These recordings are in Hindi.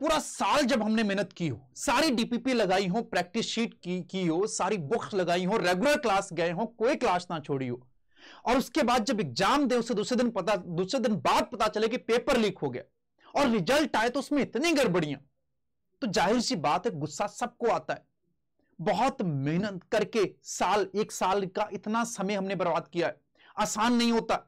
पूरा साल जब हमने मेहनत की हो सारी डीपीपी लगाई हो प्रैक्टिस शीट की की हो सारी बुक्स लगाई हो रेगुलर क्लास गए हो कोई क्लास ना छोड़ी हो और उसके बाद जब एग्जाम दे उसे दूसरे दिन पता दूसरे दिन बाद पता चले कि पेपर लीक हो गया और रिजल्ट आए तो उसमें इतनी गड़बड़ियां तो जाहिर सी बात है गुस्सा सबको आता है बहुत मेहनत करके साल एक साल का इतना समय हमने बर्बाद किया है आसान नहीं होता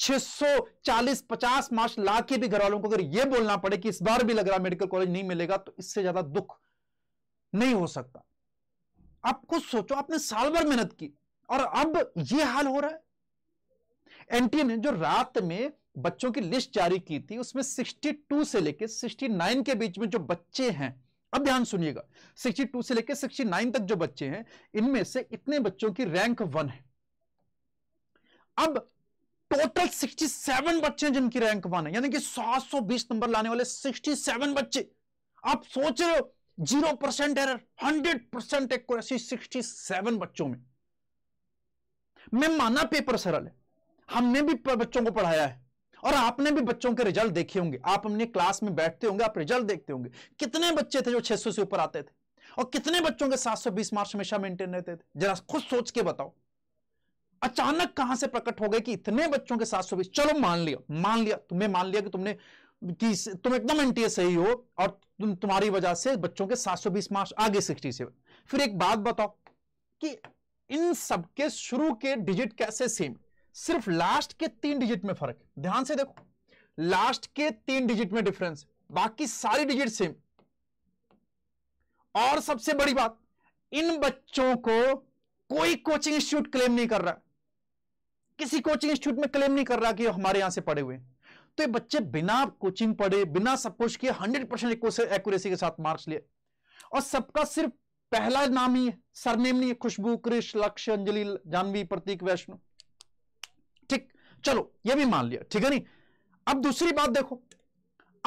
640 50 मार्च ला के भी घर वालों को अगर यह बोलना पड़े कि इस बार भी लग रहा मेडिकल कॉलेज नहीं मिलेगा तो इससे ज्यादा दुख नहीं हो सकता आप खुद सोचो आपने साल भर मेहनत की और अब यह हाल हो रहा है एनटीए ने जो रात में बच्चों की लिस्ट जारी की थी उसमें 62 से लेकर 69 के बीच में जो बच्चे हैं अब ध्यान सुनिएगा 62 से लेकर 69 तक जो बच्चे हैं इनमें से इतने बच्चों की रैंक वन है अब टोटल 67 बच्चे हैं जिनकी रैंक वन है यानी कि 720 नंबर लाने वाले 67 बच्चे आप सोच रहे हो zero percent error hundred percent एक सिक्सटी सेवन बच्चों में मैं माना पेपर सरल है हमने भी बच्चों को पढ़ाया है और आपने भी बच्चों के रिजल्ट देखे होंगे आप अपने क्लास में बैठते होंगे आप रिजल्ट देखते होंगे कितने बच्चे थे जो 600 से ऊपर आते थे और कितने बच्चों के 720 मार्क्स हमेशा मेंटेन रहते थे जरा खुद सोच के बताओ अचानक कहां से प्रकट हो गए कि इतने बच्चों के सात सौ बीस चलो मान लिया मान लिया तुम्हें मान लिया कि तुमने कि तुम एकदम एनटीए सही हो और तुम तुम्हारी वजह से बच्चों के 720 मार्क्स आगे 67 फिर एक बात बताओ कि इन सबके शुरू के डिजिट कैसे सेम सिर्फ लास्ट के तीन डिजिट में फर्क है ध्यान से देखो लास्ट के तीन डिजिट में डिफरेंस बाकी सारी डिजिट सेम और सबसे बड़ी बात इन बच्चों को कोई कोचिंग इंस्टीट्यूट क्लेम नहीं कर रहा किसी कोचिंग इंस्टीट्यूट में क्लेम नहीं कर रहा कि हमारे यहां से पढ़े हुए तो ये बच्चे बिना कोचिंग पढ़े बिना सब कुछ किए हंड्रेड परसेंट एक्यूरेसी के साथ मार्क्स लिए और सबका सिर्फ पहला नाम ही है सरनेम नहीं है खुशबू कृष्ण लक्ष्य अंजलि जानवी प्रतीक वैष्णो ठीक चलो ये भी मान लिया ठीक है नहीं अब दूसरी बात देखो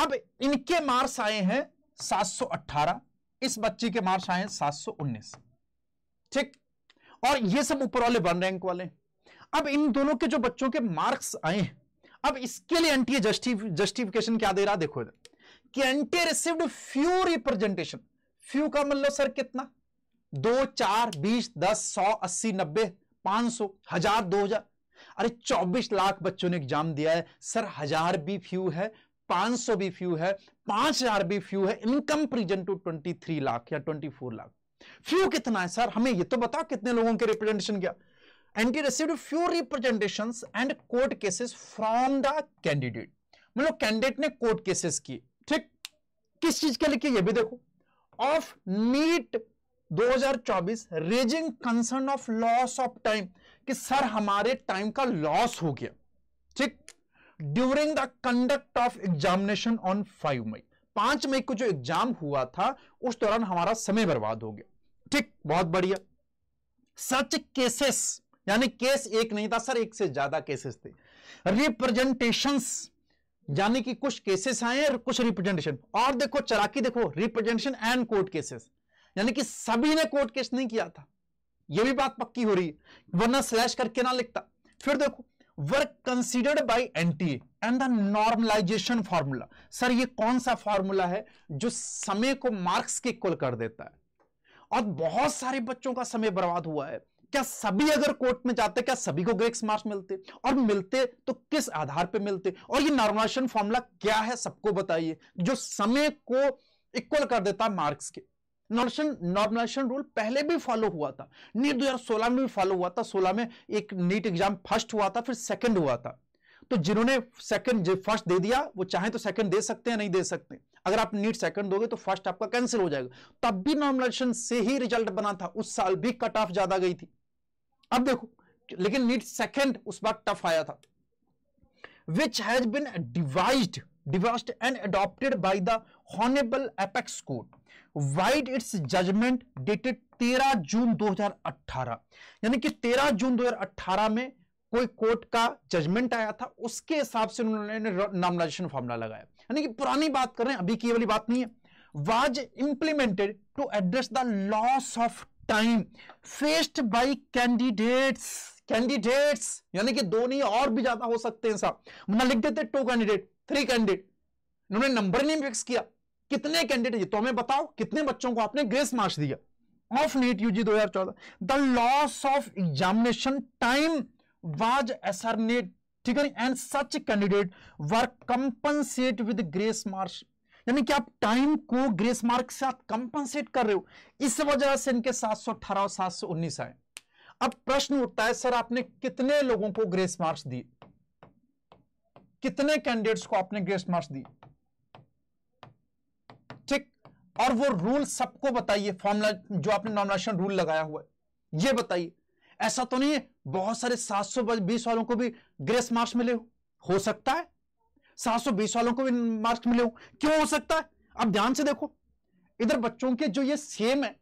अब इनके मार्क्स आए हैं 718 इस बच्ची के मार्क्स आए हैं 719 ठीक और ये सब ऊपर वाले वन रैंक वाले हैं अब इन दोनों के जो बच्चों के मार्क्स आए हैं अब इसके लिए एनटीए जस्टिफिकेशन क्या दे रहा देखो कि NTA received few representation few का मतलब सर कितना दो चार बीस दस सौ अस्सी नब्बे पांच सौ हजार दो हजार अरे चौबीस लाख बच्चों ने एग्जाम दिया है सर हजार भी फ्यू है पांच सौ भी फ्यू है पांच हजार भी फ्यू है income present two twenty three lakh या ट्वेंटी फोर लाख फ्यू कितना है सर हमें ये तो बताओ कितने लोगों के रिप्रेजेंटेशन क्या NTA he few representation and court cases from the candidate मतलब कैंडिडेट ने कोर्ट केसेस किए ठीक किस चीज के लिए ये भी देखो of NEET 2024 raising concern of loss of time कि सर हमारे टाइम का लॉस हो गया ठीक during the conduct of examination on five May पांच मई को जो एग्जाम हुआ था उस दौरान हमारा समय बर्बाद हो गया ठीक बहुत बढ़िया सच केसेस यानी केस एक नहीं था सर एक से ज्यादा केसेस थे रिप्रेजेंटेशन यानी कि कुछ केसेस आए और कुछ रिप्रेजेंटेशन और देखो चराकी देखो रिप्रेजेंटेशन एंड कोर्ट केसेस यानी कि सभी ने कोर्ट केस नहीं किया था यह भी बात पक्की हो रही है वरना स्लैश करके ना लिखता फिर देखो work considered an NTA and the normalisation formula sir ये कौन सा फॉर्मूला है जो समय को मार्क्स के इक्वल कर देता है और बहुत सारे बच्चों का समय बर्बाद हुआ है क्या सभी अगर कोर्ट में जाते क्या सभी को ग्रेक्स मार्क्स मिलते और मिलते तो किस आधार पे मिलते और ये नॉर्मलाइजेशन फॉर्मूला क्या है सबको बताइए जो समय को इक्वल कर देता मार्क्स के नॉर्मलाइजेशन नॉर्मलाइजेशन रूल पहले भी फॉलो हुआ था नीट 2016 में भी फॉलो हुआ था सोलह में एक नीट एग्जाम फर्स्ट हुआ था फिर सेकेंड हुआ था तो जिन्होंने सेकंड फर्स्ट दे दिया वो चाहे तो सेकंड दे सकते हैं नहीं दे सकते अगर आप नीट सेकंड दोगे तो फर्स्ट आपका कैंसिल हो जाएगा तब भी नॉर्मलाइजेशन से ही रिजल्ट बना था उस साल भी कट ऑफ ज्यादा गई थी अब देखो लेकिन नीट सेकंड उस बार टफ आया था which has been devise devised and adopted by the honourable apex court vide its judgement dated 13 June 2018 यानी कि 13 जून 2018 में कोई कोर्ट का जजमेंट आया था उसके हिसाब से उन्होंने नॉमिनाइजेशन फॉर्मुला लगाया यानी कि पुरानी बात कर रहे हैं अभी की वाली बात नहीं है was implemented to address the loss of time faced by candidates candidates यानी कि दो नहीं और भी ज्यादा हो सकते हैं साहब ना लिख देते टू कैंडिडेट थ्री कैंडिडेट उन्होंने नंबर नहीं फिक्स किया कितने कैंडिडेट तो हमें बताओ कितने बच्चों को आपने ग्रेस मार्च दिया of NEET UG 2014 the loss of examination time was ascertained ठीक है and such candidate were compensate with grace marks यानी कि आप टाइम को ग्रेस मार्क से आप कंपनसेट कर रहे हो इस वजह से इनके सात सौ अठारह सात सौ उन्नीस आए अब प्रश्न उठता है सर आपने कितने लोगों को ग्रेस मार्क्स दिए कितने कैंडिडेट्स को आपने ग्रेस मार्क्स दिए ठीक और वो रूल सबको बताइए फॉर्मला जो आपने नॉमिनेशन रूल लगाया हुआ है ये बताइए ऐसा तो नहीं है बहुत सारे सात सौ बीस वालों को भी ग्रेस मार्क्स मिले हो हो सकता है सात सौ बीस वालों को भी मार्क्स मिले हो क्यों हो सकता है अब ध्यान से देखो इधर बच्चों के जो ये सेम है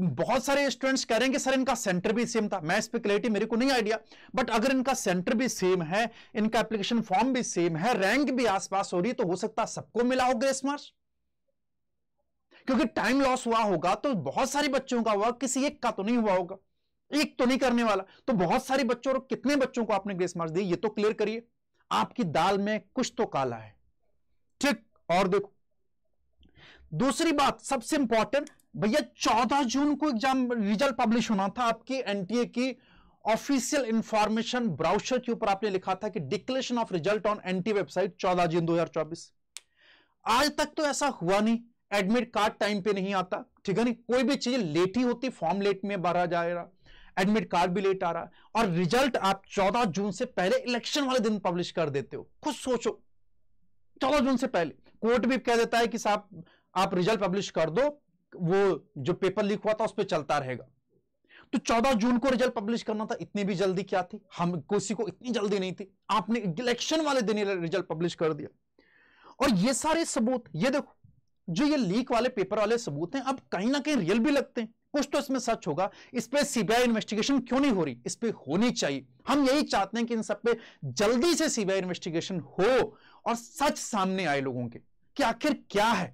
बहुत सारे स्टूडेंट्स कह रहे हैं कि सर इनका सेंटर भी सेम था मैं स्पेकुलेटिव मेरे को नहीं आइडिया बट अगर इनका सेंटर भी सेम है इनका एप्लीकेशन फॉर्म भी सेम है रैंक भी आसपास हो रही है तो हो सकता है सबको मिला हो ग्रेस मार्क्स क्योंकि टाइम लॉस हुआ होगा तो बहुत सारे बच्चों का हुआ किसी एक का तो नहीं हुआ होगा एक तो नहीं करने वाला तो बहुत सारे बच्चों और कितने बच्चों को आपने ग्रेस मार्क्स दिए ये तो क्लियर करिए आपकी दाल में कुछ तो काला है ठीक और देखो दूसरी बात सबसे इंपॉर्टेंट भैया 14 जून को एग्जाम रिजल्ट पब्लिश होना था आपकी एनटीए की ऑफिशियल इंफॉर्मेशन ब्राउचर के ऊपर आपने लिखा था कि declaration of result on NTA website 14 June 2024 आज तक तो ऐसा हुआ नहीं एडमिट कार्ड टाइम पे नहीं आता ठीक है नहीं कोई भी चीज लेट ही होती फॉर्म लेट में भरा जाएगा एडमिट कार्ड भी लेट आ रहा है और रिजल्ट आप 14 जून से पहले इलेक्शन वाले दिन पब्लिश कर देते हो खुद सोचो 14 जून से पहले कोर्ट भी कह देता है कि साहब आप रिजल्ट पब्लिश कर दो वो जो पेपर लीक हुआ था उस पर चलता रहेगा तो 14 जून को रिजल्ट पब्लिश करना था इतनी भी जल्दी क्या थी हम किसी को इतनी जल्दी नहीं थी आपने इलेक्शन वाले दिन रिजल्ट पब्लिश कर दिया और ये सारे सबूत ये देखो जो ये लीक वाले पेपर वाले सबूत हैं अब कहीं ना कहीं रियल भी लगते हैं कुछ तो इसमें सच होगा इस पर सीबीआई इन्वेस्टिगेशन क्यों नहीं हो रही इस पर होनी चाहिए हम यही चाहते हैं कि इन सब पे जल्दी से सीबीआई इन्वेस्टिगेशन हो और सच सामने आए लोगों के कि आखिर क्या है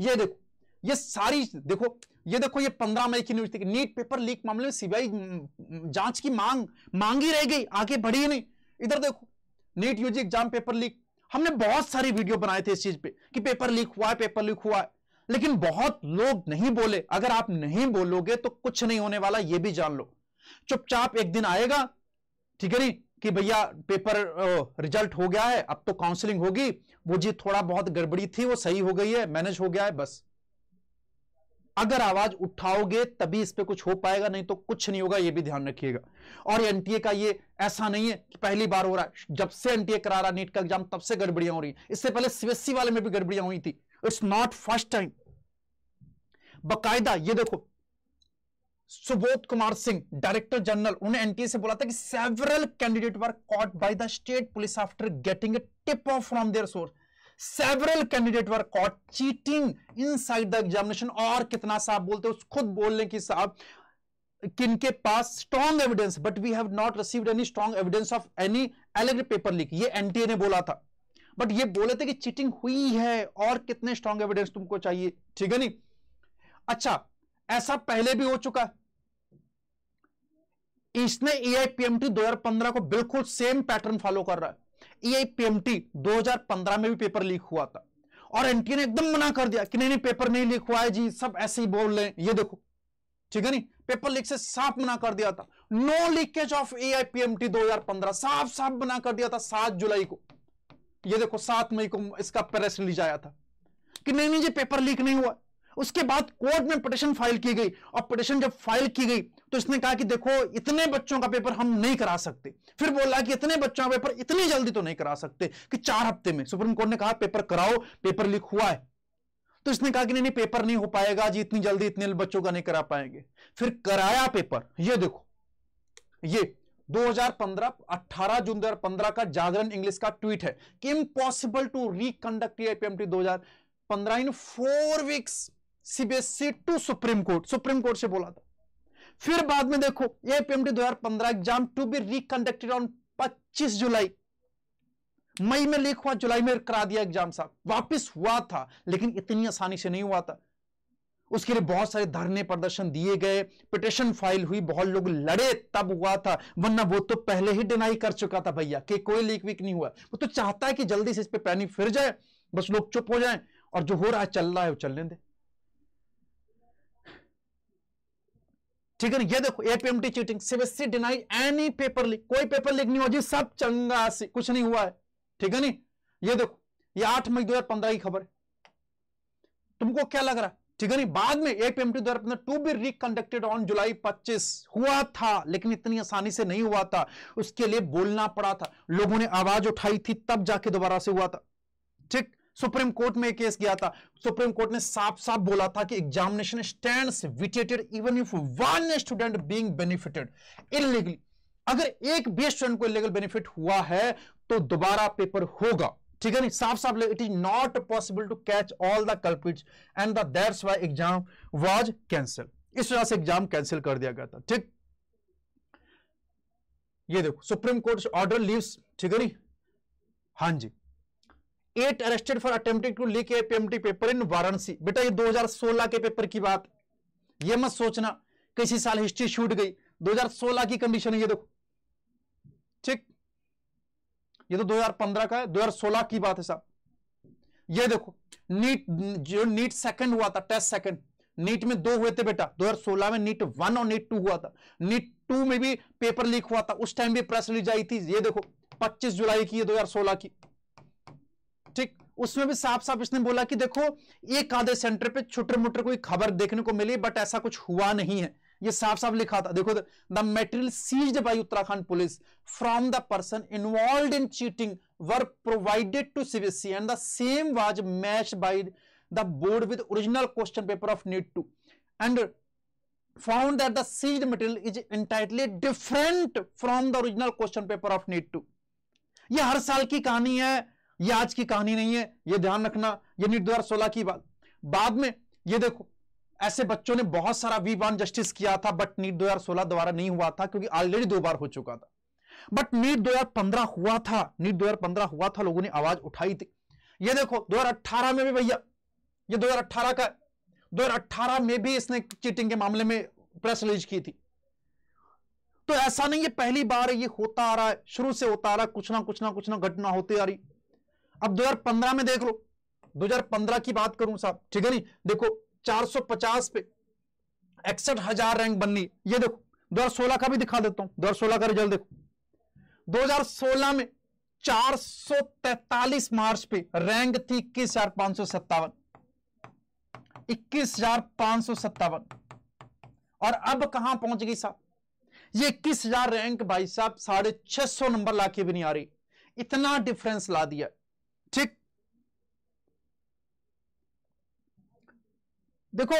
ये देखो ये सारी देखो ये देखो ये पंद्रह मई की न्यूज थी नीट पेपर लीक मामले में सीबीआई जांच की मांग मांगी रह गई आगे बढ़ी ही नहीं इधर देखो NEET UG exam paper leak हमने बहुत सारी वीडियो बनाए थे इस चीज पे कि पेपर लीक हुआ है पेपर लीक हुआ है लेकिन बहुत लोग नहीं बोले अगर आप नहीं बोलोगे तो कुछ नहीं होने वाला यह भी जान लो चुपचाप एक दिन आएगा ठीक है नहीं कि भैया पेपर रिजल्ट हो गया है अब तो काउंसलिंग होगी वो जी थोड़ा बहुत गड़बड़ी थी वो सही हो गई है मैनेज हो गया है बस अगर आवाज उठाओगे तभी इस पर कुछ हो पाएगा नहीं तो कुछ नहीं होगा ये भी ध्यान रखिएगा और एनटीए का ये ऐसा नहीं है कि पहली बार हो रहा है जब से एनटीए करा रहा नीट का एग्जाम तब से गड़बड़ियां हो रही है इससे पहले सीबीएसई वाले में भी गड़बड़ियां हुई थी इट्स नॉट फर्स्ट टाइम बकायदा ये देखो सुबोध कुमार सिंह डायरेक्टर जनरल उन्हें एनटीए से बोला था कि several candidate were caught by the state police after getting a tip off from their source several candidate were caught cheating inside the examination और कितना साहब बोलते हो खुद बोल रहे कि साहब किनके पास strong evidence but we have not received any strong evidence of any alleged paper leak ये एनटीए ने बोला था बट ये बोले थे कि चीटिंग हुई है और कितने स्ट्रॉन्ग एविडेंस तुमको चाहिए ठीक है नहीं अच्छा ऐसा पहले भी हो चुका है इसने ईआईपीएमटी e 2015 को बिल्कुल सेम पैटर्न फॉलो कर रहा है ईआईपीएमटी e 2015 में भी पेपर लीक हुआ था और एनटीए ने एकदम मना कर दिया कि नहीं नहीं पेपर नहीं लीक हुआ है जी सब ऐसे ही बोल रहे हैं ये देखो ठीक है नहीं पेपर लीक से साफ मना कर दिया था no leakage of A I P M T दो हजार पंद्रह साफ साफ मना कर दिया था सात जुलाई को ये देखो सात मई को इसका प्रेस रिलीज आया था कि नहीं नहीं जी पेपर लीक नहीं हुआ उसके बाद कोर्ट में पटिशन फाइल की गई और पटिशन जब फाइल की गई तो इसने कहा कि देखो इतने बच्चों का पेपर हम नहीं करा सकते फिर बोला कि इतने बच्चों का पेपर इतनी जल्दी तो नहीं करा सकते कि चार हफ्ते में सुप्रीम कोर्ट ने कहा पेपर कराओ पेपर लीक हुआ है तो इसने कहा कि नहीं नहीं पेपर नहीं हो पाएगा जी इतनी जल्दी इतने बच्चों का नहीं करा पाएंगे फिर कराया पेपर ये देखो ये 2015 18 जून 2015 का जागरण इंग्लिश का ट्वीट है कि इम्पॉसिबल टू रिकंडक्ट एपीएमटी पंद्रह in four weeks CBSE to supreme court supreme court से बोला था फिर बाद में देखो ये PMT 2015 exam to be reconducted on 25 July मई में लीक हुआ जुलाई में करा दिया एग्जाम साहब वापस हुआ था लेकिन इतनी आसानी से नहीं हुआ था उसके लिए बहुत सारे धरने प्रदर्शन दिए गए पिटिशन फाइल हुई बहुत लोग लड़े तब हुआ था वरना वो तो पहले ही डिनाई कर चुका था भैया कि कोई लीक वीक नहीं हुआ वो तो चाहता है कि जल्दी से इस पर पैनी फिर जाए बस लोग चुप हो जाए और जो हो रहा है चल रहा है वो चलने दे ठीक है ये देखो AIPMT cheating CBSE deny any paper leak कोई पेपर लीक नहीं हुआ जी सब चंगा कुछ नहीं हुआ है ठीक है नहीं ये देखो ये आठ मई 2015 की खबर तुमको क्या लग रहा है ठीक है नहीं बाद में एपीएमटी द्वारा अपना to be reconducted on July 25 हुआ था लेकिन इतनी आसानी से नहीं हुआ था उसके लिए बोलना पड़ा था लोगों ने आवाज उठाई थी तब जाके दोबारा से हुआ था ठीक सुप्रीम कोर्ट में केस गया था सुप्रीम कोर्ट ने साफ साफ बोला था कि examination stand vitiated even if one student being benefited illegally अगर एक भी स्टूडेंट को इलीगल बेनिफिट हुआ है तो दोबारा पेपर होगा ठीक है नहीं साफ साफ it is not possible to catch all the culprit and that's why exam was cancel इस वजह से एग्जाम कैंसिल कर दिया गया था ठीक ये देखो सुप्रीम कोर्ट ऑर्डर लीव्स ठीक है नहीं हां जी eight arrested for attempting to leak AIPMT paper in Varanasi बेटा ये 2016 के पेपर की बात ये मत सोचना किसी साल हिस्ट्री छूट गई 2016 की कंडीशन है ये देखो ठीक ये तो 2015 का है 2016 की बात है साहब ये देखो नीट जो नीट सेकंड हुआ था टेस्ट सेकंड नीट में दो हुए थे बेटा 2016 में नीट वन और नीट टू हुआ था नीट टू में भी पेपर लीक हुआ था उस टाइम भी प्रेस रिलीज आई थी ये देखो 25 जुलाई की है 2016 की ठीक उसमें भी साफ साफ इसने बोला कि देखो एक आधे सेंटर पे छुटर मुटर कोई खबर देखने को मिली बट ऐसा कुछ हुआ नहीं है ये साफ साफ लिखा था देखो the material seized by Uttarakhand police from the person involve in cheating were provided to CBSE and the same was match by the board with original question paper of NEET two and found that the seized material is entirely different from the original question paper of NEET two ये हर साल की कहानी है ये आज की कहानी नहीं है ये ध्यान रखना ये नीट दो सोलह की बात बाद में ये देखो ऐसे बच्चों ने बहुत सारा वी वन जस्टिस किया था बट नीट दो सोलह द्वारा नहीं हुआ था क्योंकि ऑलरेडी दो बार हो चुका था बट नीट पंद्रह हुआ था नीट पंद्रह हुआ था लोगों ने आवाज उठाई थी ये देखो 2018 में भी भैया ये 2018 का 2018 में भी इसने चीटिंग के मामले में प्रेस रिलीज की थी तो ऐसा नहीं है पहली बार ये होता आ रहा है शुरू से होता आ रहा है कुछ ना कुछ ना कुछ ना घटना होती आ रही अब 2015 में देख लो 2015 की बात करूं साहब ठीक है नहीं देखो 450 पे इकसठ हजार रैंक बननी ये देखो 2016 का भी दिखा देता हूं 2016 का रिजल्ट देखो 2016 में 443 मार्च पे रैंक थी इक्कीस हजार पांच सौ सत्तावन इक्कीस हजार पांच सौ सत्तावन और अब कहां पहुंच गई साहब ये इक्कीस हजार रैंक भाई साहब साढ़े छह सौ नंबर लाके भी नहीं आ रही इतना डिफरेंस ला दिया देखो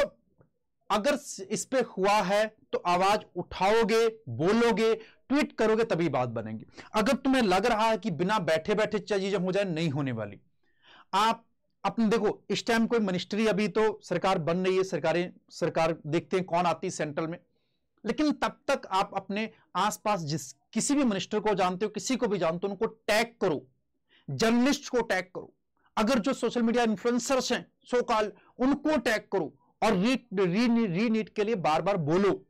अगर इस पे हुआ है तो आवाज उठाओगे बोलोगे ट्वीट करोगे तभी बात बनेगी अगर तुम्हें लग रहा है कि बिना बैठे बैठे चीजें हो जाए नहीं होने वाली आप अपने देखो इस टाइम कोई मिनिस्ट्री अभी तो सरकार बन रही है सरकारें सरकार देखते हैं कौन आती है सेंट्रल में लेकिन तब तक आप अपने आसपास जिस किसी भी मिनिस्टर को जानते हो किसी को भी जानते हो उनको टैग करो जर्नलिस्ट को टैग करो अगर जो सोशल मीडिया इन्फ्लुएंसर्स हैं सो उनको टैग करो और रीट री, रीनीट के लिए बार बार बोलो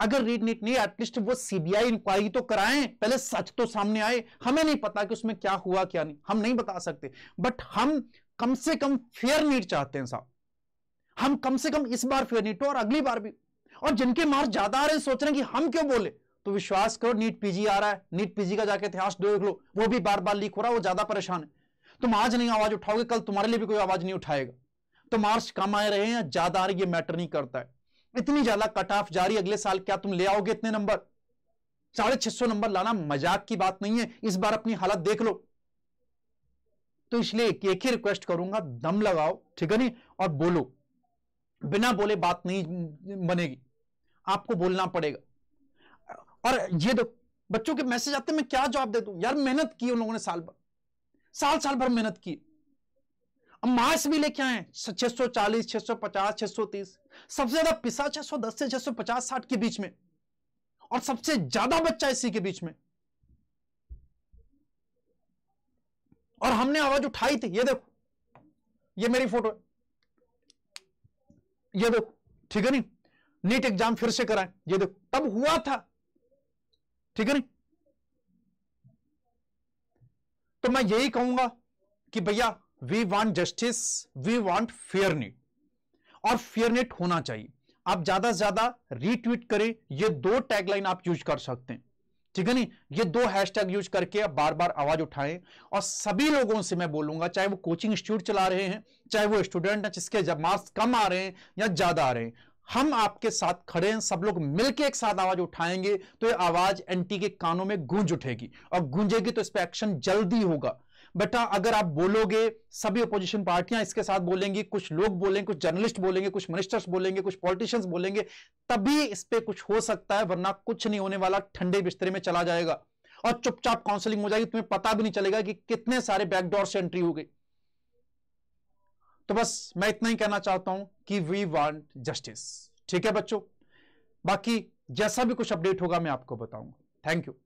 अगर रीड नीट नहीं एटलीस्ट वो सीबीआई इंक्वायरी तो कराएं पहले सच तो सामने आए हमें नहीं पता कि उसमें क्या हुआ क्या नहीं हम नहीं बता सकते बट हम कम से कम फेयर नीट चाहते हैं साहब हम कम से कम इस बार फेयर नीट हो और अगली बार भी और जिनके मार्क्स ज्यादा आ रहे हैं सोच रहे हैं कि हम क्यों बोले तो विश्वास करो नीट पीजी आ रहा है नीट पीजी का जाके इतिहास देख लो वो भी बार बार लीक हो रहा है वो ज्यादा परेशान है तुम आज नहीं आवाज उठाओगे कल तुम्हारे लिए भी कोई आवाज नहीं उठाएगा तो मार्क्स कम आए रहे हैं ज्यादा आ रहे ये मैटर नहीं करता है इतनी ज्यादा कट ऑफ जारी अगले साल क्या तुम ले आओगे इतने नंबर साढ़े छह सौ नंबर लाना मजाक की बात नहीं है इस बार अपनी हालत देख लो तो इसलिए एक ही रिक्वेस्ट करूंगा दम लगाओ ठीक है नहीं और बोलो बिना बोले बात नहीं बनेगी आपको बोलना पड़ेगा और ये दो बच्चों के मैसेज आते मैं क्या जवाब दे दू यार मेहनत की उन लोगों ने साल भर साल साल भर मेहनत की अब मार्क्स भी लेके आए छह सौ चालीस छह सौ पचास छह सौ तीस सबसे ज्यादा पिसा छह सौ दस से छह सौ पचास साठ के बीच में और सबसे ज्यादा बच्चा इसी के बीच में और हमने आवाज उठाई थी ये देखो ये मेरी फोटो है ये देखो ठीक है नहीं नीट एग्जाम फिर से कराए ये देखो तब हुआ था ठीक है नहीं तो मैं यही कहूंगा कि भैया we want justice we want fairness और फेयरनेट होना चाहिए आप ज्यादा से ज्यादा रीट्वीट करें ये दो टैगलाइन आप यूज कर सकते हैं ठीक है नहीं ये दो हैशटैग यूज करके आप बार बार आवाज उठाएं और सभी लोगों से मैं बोलूंगा चाहे वो कोचिंग इंस्टीट्यूट चला रहे हैं चाहे वो स्टूडेंट है जिसके जब मार्क्स कम आ रहे हैं या ज्यादा आ रहे हैं हम आपके साथ खड़े हैं सब लोग मिलकर एक साथ आवाज उठाएंगे तो ये आवाज एंटी के कानों में गूंज उठेगी और गूंजेगी तो इस पर एक्शन जल्दी होगा बेटा हाँ, अगर आप बोलोगे सभी अपोजिशन पार्टियां इसके साथ बोलेंगी कुछ लोग बोलेंगे कुछ जर्नलिस्ट बोलेंगे कुछ मिनिस्टर्स बोलेंगे कुछ पॉलिटिशियंस बोलेंगे तभी इस पर कुछ हो सकता है वरना कुछ नहीं होने वाला ठंडे बिस्तरे में चला जाएगा और चुपचाप काउंसलिंग हो जाएगी तुम्हें पता भी नहीं चलेगा कि कितने सारे बैकडोर से एंट्री हो गई तो बस मैं इतना ही कहना चाहता हूं कि वी वांट जस्टिस ठीक है बच्चों बाकी जैसा भी कुछ अपडेट होगा मैं आपको बताऊंगा थैंक यू